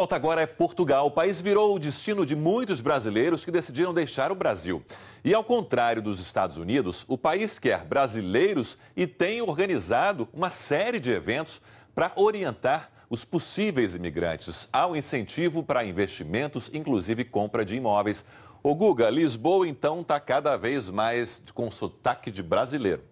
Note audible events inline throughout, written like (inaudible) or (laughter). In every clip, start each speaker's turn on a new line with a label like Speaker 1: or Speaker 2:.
Speaker 1: pauta agora é Portugal. O país virou o destino de muitos brasileiros que decidiram deixar o Brasil. E ao contrário dos Estados Unidos, o país quer brasileiros e tem organizado uma série de eventos para orientar os possíveis imigrantes. ao incentivo para investimentos, inclusive compra de imóveis. O Guga, Lisboa então está cada vez mais com sotaque de brasileiro.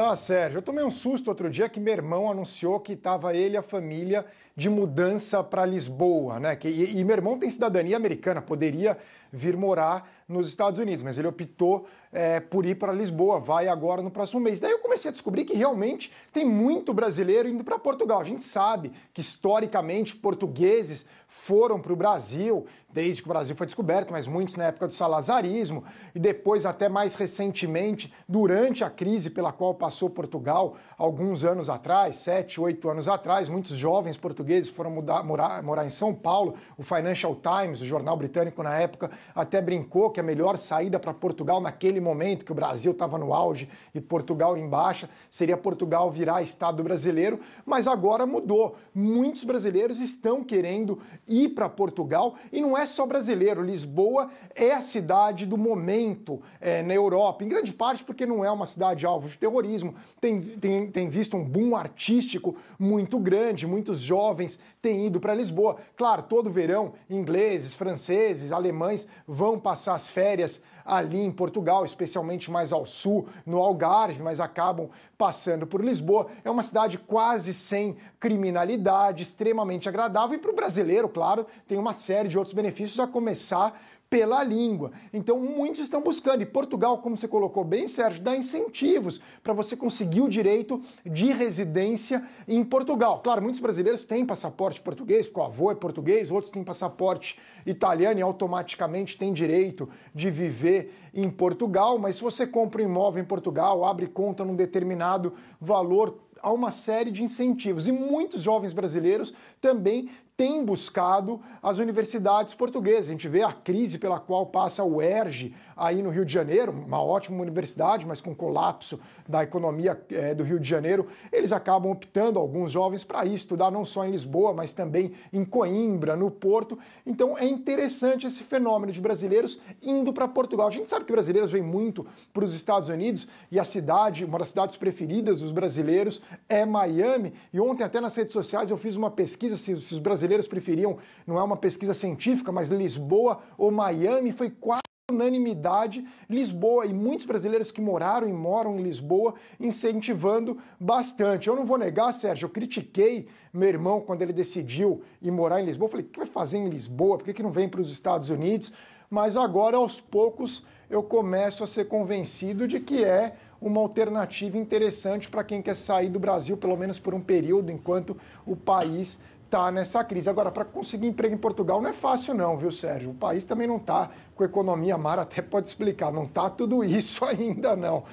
Speaker 2: Tá, Sérgio. Eu tomei um susto outro dia que meu irmão anunciou que estava ele e a família de mudança para Lisboa, né? e, e, meu irmão tem cidadania americana, poderia vir morar nos Estados Unidos, mas ele optou é, por ir para Lisboa, vai agora no próximo mês. Daí eu comecei a descobrir que realmente tem muito brasileiro indo para Portugal. A gente sabe que historicamente portugueses foram para o Brasil, desde que o Brasil foi descoberto, mas muitos na época do salazarismo, e depois, até mais recentemente, durante a crise pela qual passou Portugal, alguns anos atrás, sete, oito anos atrás, muitos jovens portugueses foram mudar, morar, morar em São Paulo. O Financial Times, o jornal britânico na época, até brincou que que é a melhor saída para Portugal naquele momento, que o Brasil estava no auge e Portugal em baixa, seria Portugal virar Estado brasileiro, mas agora mudou. Muitos brasileiros estão querendo ir para Portugal e não é só brasileiro. Lisboa é a cidade do momento é, na Europa, em grande parte porque não é uma cidade alvo de terrorismo, tem, tem, tem visto um boom artístico muito grande, muitos jovens têm ido para Lisboa. Claro, todo verão, ingleses, franceses, alemães vão passar as férias ali em Portugal, especialmente mais ao sul, no Algarve, mas acabam passando por Lisboa. É uma cidade quase sem criminalidade, extremamente agradável e para o brasileiro, claro, tem uma série de outros benefícios, a começar pela língua. Então, muitos estão buscando. E Portugal, como você colocou bem, Sérgio, dá incentivos para você conseguir o direito de residência em Portugal. Claro, muitos brasileiros têm passaporte português, porque o avô é português, outros têm passaporte italiano e automaticamente têm direito de viver em Portugal. Mas se você compra um imóvel em Portugal, abre conta num determinado valor, há uma série de incentivos. E muitos jovens brasileiros também tem buscado as universidades portuguesas. A gente vê a crise pela qual passa o Erge aí no Rio de Janeiro, uma ótima universidade, mas com o colapso da economia é, do Rio de Janeiro, eles acabam optando, alguns jovens, para ir estudar não só em Lisboa, mas também em Coimbra, no Porto. Então é interessante esse fenômeno de brasileiros indo para Portugal. A gente sabe que brasileiros vêm muito para os Estados Unidos e a cidade, uma das cidades preferidas dos brasileiros é Miami. E ontem, até nas redes sociais, eu fiz uma pesquisa se, se os brasileiros brasileiros preferiam, não é uma pesquisa científica, mas Lisboa ou Miami, foi quase unanimidade Lisboa e muitos brasileiros que moraram e moram em Lisboa incentivando bastante. Eu não vou negar, Sérgio, eu critiquei meu irmão quando ele decidiu ir morar em Lisboa. Eu falei, o que vai fazer em Lisboa? Por que, que não vem para os Estados Unidos? Mas agora, aos poucos, eu começo a ser convencido de que é uma alternativa interessante para quem quer sair do Brasil, pelo menos por um período, enquanto o país está nessa crise. Agora, para conseguir emprego em Portugal não é fácil não, viu, Sérgio? O país também não está com economia, mar Mara até pode explicar, não está tudo (laughs) isso ainda não.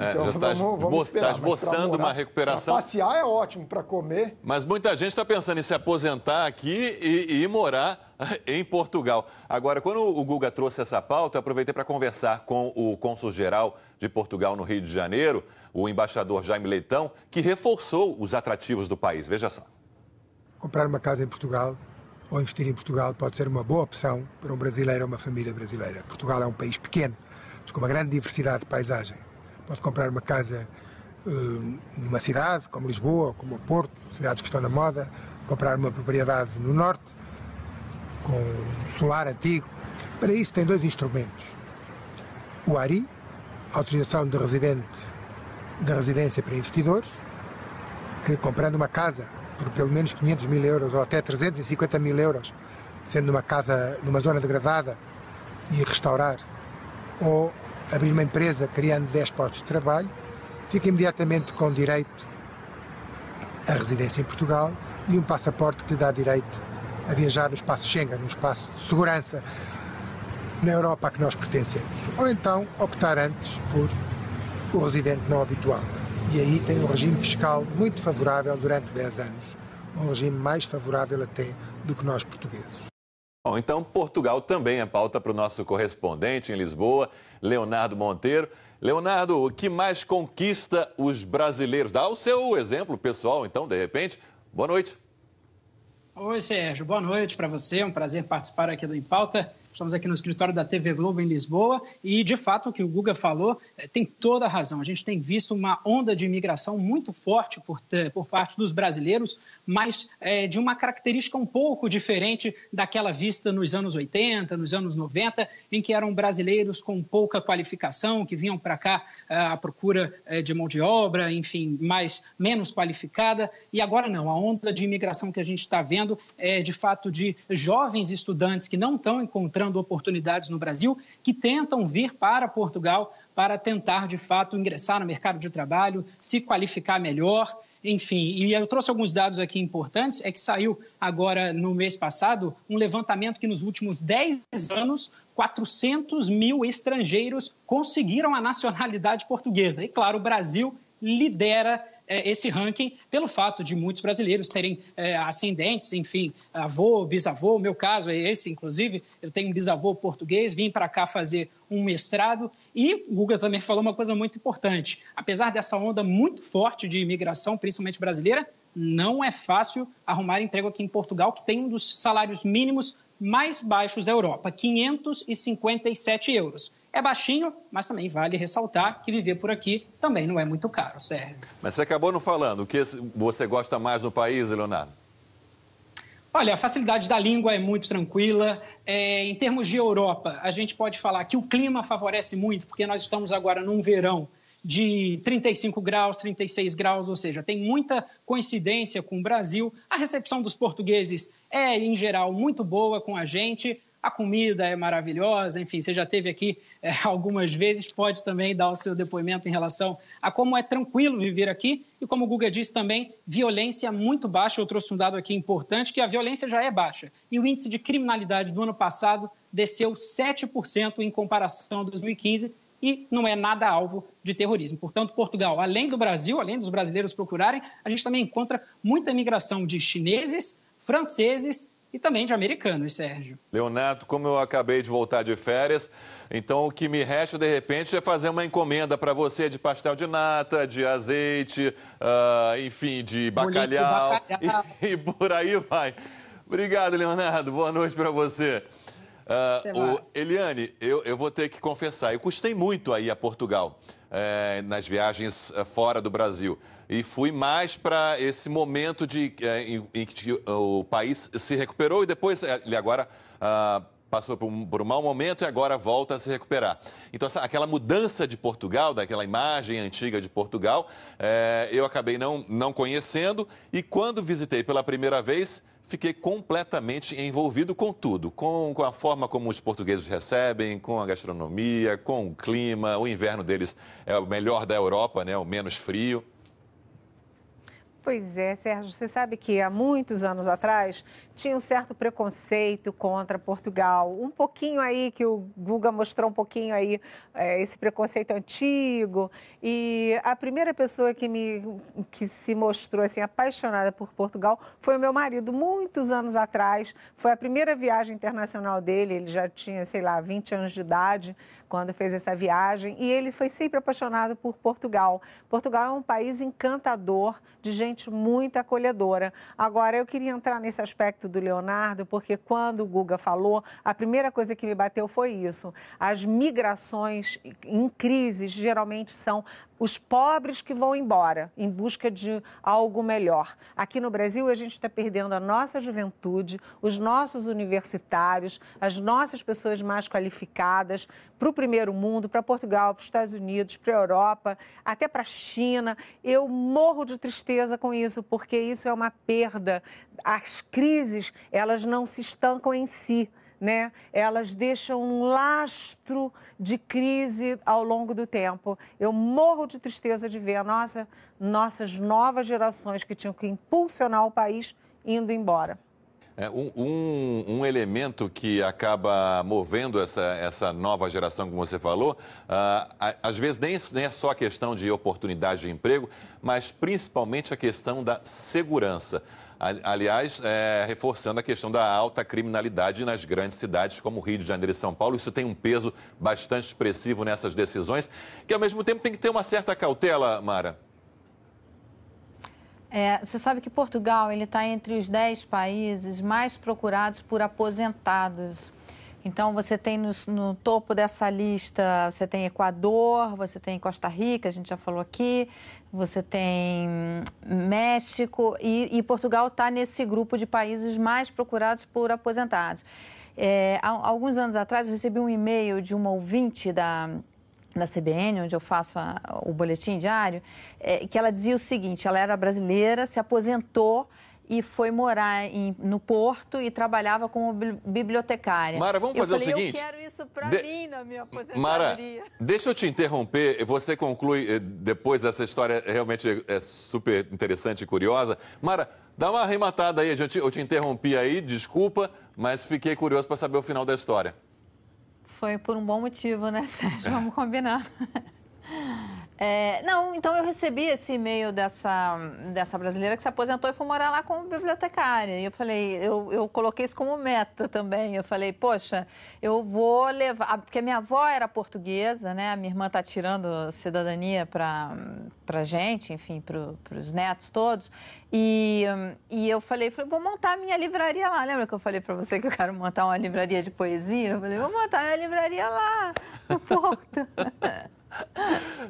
Speaker 1: É, então, está tá esboçando morar, uma recuperação. passear
Speaker 2: é ótimo para comer.
Speaker 1: Mas muita gente está pensando em se aposentar aqui e, e, morar (laughs) em Portugal. Agora, quando o Guga trouxe essa pauta, eu aproveitei para conversar com o cônsul-geral de Portugal no Rio de Janeiro, o embaixador Jaime Leitão, que reforçou os atrativos do país. Veja só
Speaker 3: comprar uma casa em Portugal ou investir em Portugal pode ser uma boa opção para um brasileiro ou uma família brasileira. Portugal é um país pequeno, mas com uma grande diversidade de paisagem. Pode comprar uma casa uh, numa cidade, como Lisboa, como Porto, cidades que estão na moda, comprar uma propriedade no norte, com um solar antigo. Para isso tem dois instrumentos. O ARI, autorização de residente da residência para investidores, que comprando uma casa por pelo menos 500 mil euros ou até 350 mil euros, sendo numa casa, numa zona degradada, e restaurar, ou abrir uma empresa criando 10 postos de trabalho, fica imediatamente com direito à residência em Portugal e um passaporte que lhe dá direito a viajar no espaço Schengen, no espaço de segurança na Europa a que nós pertencemos. Ou então optar antes por o residente não habitual e aí tem um regime fiscal muito favorável durante 10 anos, um regime mais favorável até do que nós portugueses.
Speaker 1: Bom, então Portugal também é pauta para o nosso correspondente em Lisboa, Leonardo Monteiro. Leonardo, o que mais conquista os brasileiros? Dá o seu exemplo pessoal, então, de repente. Boa noite.
Speaker 4: Oi, Sérgio. Boa noite para você. É um prazer participar aqui do Em Pauta. Estamos aqui no escritório da TV Globo em Lisboa e, de fato, o que o Guga falou eh, tem toda a razão. A gente tem visto uma onda de imigração muito forte por, por parte dos brasileiros, mas é, de uma característica um pouco diferente daquela vista nos anos 80, nos anos 90, em que eram brasileiros com pouca qualificação, que vinham para cá eh, à procura de mão de obra, enfim, mais menos qualificada. E agora não, a onda de imigração que a gente está vendo é, de fato, de jovens estudantes que não estão encontrando encontrando oportunidades no Brasil, que tentam vir para Portugal para tentar, de fato, ingressar no mercado de trabalho, se qualificar melhor. Enfim, e eu trouxe alguns dados aqui importantes. É que saiu agora no mês passado um levantamento que nos últimos 10 anos 400 mil estrangeiros conseguiram a nacionalidade portuguesa. E claro, o Brasil lidera é, esse ranking pelo fato de muitos brasileiros terem é, ascendentes, enfim, avô, bisavô, meu caso é esse, inclusive, eu tenho um bisavô português, vim para cá fazer um mestrado e o Guga também falou uma coisa muito importante. Apesar dessa onda muito forte de imigração, principalmente brasileira, não é fácil arrumar emprego aqui em Portugal, que tem um dos salários mínimos mais baixos da Europa, 557 euros. É baixinho, mas também vale ressaltar que viver por aqui também não é muito caro, Sérgio.
Speaker 1: Mas você acabou não falando, o que você gosta mais no país, Leonardo?
Speaker 4: Olha, a facilidade da língua é muito tranquila. É, em termos de Europa, a gente pode falar que o clima favorece muito, porque nós estamos agora num verão de 35 graus, 36 graus, ou seja, tem muita coincidência com o Brasil. A recepção dos portugueses é, em geral, muito boa com a gente. A comida é maravilhosa, enfim, você já teve aqui é, (laughs) algumas vezes, pode também dar o seu depoimento em relação a como é tranquilo viver aqui e, como o Guga disse também, violência é muito baixa. Eu trouxe um dado aqui importante que a violência já é baixa e o índice de criminalidade do ano passado desceu 7% em comparação a 2015 e não é nada alvo de terrorismo. Portanto, Portugal, além do Brasil, além dos brasileiros procurarem, a gente também encontra muita migração de chineses, franceses e também de americanos, Sérgio.
Speaker 1: Leonardo, como eu acabei de voltar de férias, então o que me resta de repente é fazer uma encomenda para você de pastel de nata, de azeite, uh, enfim, de bacalhau, de bacalhau. E, (laughs) e por aí vai. Obrigado, Leonardo. Boa noite para você. Uh, o, Eliane, eu, eu vou ter que confessar, eu custei muito aí a Portugal, é, nas viagens eh, fora do Brasil. E fui mais para esse momento de, é, em, em, que o país se recuperou e depois ele agora. Ah, passou por um, por um, mau momento e agora volta a se recuperar. Então, essa, aquela mudança de Portugal, daquela imagem antiga de Portugal, é, eu acabei não, não conhecendo e quando visitei pela primeira vez, fiquei completamente envolvido com tudo, com, com, a forma como os portugueses recebem, com a gastronomia, com o clima. O inverno deles é o melhor da Europa, né? O menos frio.
Speaker 5: Pois é, Sérgio, você sabe que há muitos anos atrás tinha um certo preconceito contra Portugal. Um pouquinho aí, que o Guga mostrou um pouquinho aí, é, esse preconceito antigo. E a primeira pessoa que, me, que se mostrou assim, apaixonada por Portugal foi o meu marido, muitos anos atrás. Foi a primeira viagem internacional dele, ele já tinha, sei lá, 20 anos de idade quando fez essa viagem. E ele foi sempre apaixonado por Portugal. Portugal é um país encantador, de gente muito acolhedora. Agora, eu queria entrar nesse aspecto do Leonardo, porque quando o Guga falou, a primeira coisa que me bateu foi isso. As migrações em crises geralmente são os pobres que vão embora em busca de algo melhor. Aqui no Brasil, a gente está perdendo a nossa juventude, os nossos universitários, as nossas pessoas mais qualificadas para o primeiro mundo, para Portugal, para os Estados Unidos, para a Europa, até para a China. Eu morro de tristeza com isso, porque isso é uma perda. As crises, elas não se estancam em si né? Elas deixam um lastro de crise ao longo do tempo. Eu morro de tristeza de ver a nossa, nossas novas gerações que tinham que impulsionar o país indo embora.
Speaker 1: É, um, um, um, elemento que acaba movendo essa, essa nova geração, como você falou, ah, às vezes nem, nem é só a questão de oportunidade de emprego, mas principalmente a questão da segurança. Aliás, é, reforçando a questão da alta criminalidade nas grandes cidades como Rio de Janeiro e São Paulo, isso tem um peso bastante expressivo nessas decisões, que ao mesmo tempo tem que ter uma certa cautela, Mara.
Speaker 6: É, você sabe que Portugal ele está entre os 10 países mais procurados por aposentados então, você tem no, no, topo dessa lista, você tem Equador, você tem Costa Rica, a gente já falou aqui, você tem México e, e Portugal está nesse grupo de países mais procurados por aposentados. É, há, alguns anos atrás, eu recebi um e-mail de uma ouvinte da, da CBN, onde eu faço a, o boletim diário, é, que ela dizia o seguinte: ela era brasileira, se aposentou e foi morar em, no Porto e trabalhava como bibliotecária. Mara, vamos fazer falei, o seguinte. Eu quero isso para de... mim na minha
Speaker 1: aposentadoria. Mara, deixa eu te interromper. Você conclui eh, depois essa história realmente é super interessante e curiosa. Mara, dá uma arrematada aí. Eu te, eu te interrompi aí, desculpa, mas fiquei curioso para saber o final da história.
Speaker 6: Foi por um bom motivo, né, (laughs) Sérgio? Vamos combinar. É, não, então eu recebi esse e-mail dessa, dessa brasileira que se aposentou e foi morar lá como bibliotecária. E eu falei, eu, eu coloquei isso como meta também. Eu falei, poxa, eu vou levar. Ah, porque minha avó era portuguesa, né? A minha irmã tá tirando cidadania para pra gente, enfim, para os netos todos. E, e eu falei, falei, vou montar minha livraria lá. Lembra que eu falei para você que eu quero montar uma livraria de poesia? Eu falei, vou montar minha livraria lá, no Porto.
Speaker 4: (laughs)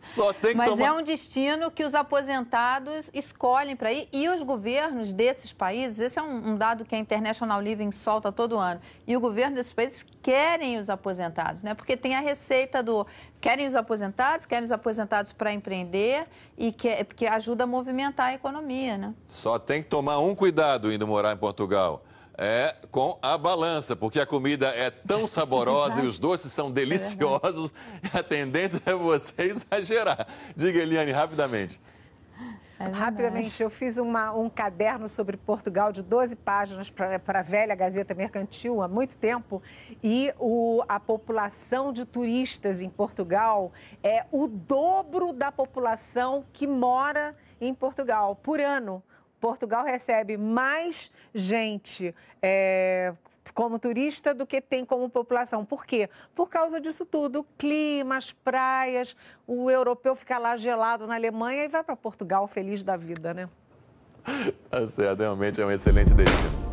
Speaker 4: Só tem que Mas tomar... é um
Speaker 6: destino que os aposentados escolhem para ir e os governos desses países, esse é um, um, dado que a International Living solta todo ano, e o governo desses países querem os aposentados, né? Porque tem a receita do querem os aposentados, querem os aposentados para empreender e que, é, que ajuda a movimentar a economia, né?
Speaker 1: Só tem que tomar um cuidado indo morar em Portugal é com a balança, porque a comida é tão (laughs) é saborosa e os doces são é deliciosos, é (laughs) a tendência é você (laughs) exagerar. Diga, Eliane, rapidamente.
Speaker 5: É Rapidamente, eu fiz uma, um caderno sobre Portugal de 12 páginas para a velha Gazeta Mercantil há muito tempo. E o, a população de turistas em Portugal é o dobro da população que mora em Portugal por ano. Portugal recebe mais gente é, como turista do que tem como população. Por quê? Por causa disso tudo, climas, praias, o europeu fica lá gelado na Alemanha e vai para Portugal feliz da vida, né?
Speaker 1: Tá realmente é um excelente destino.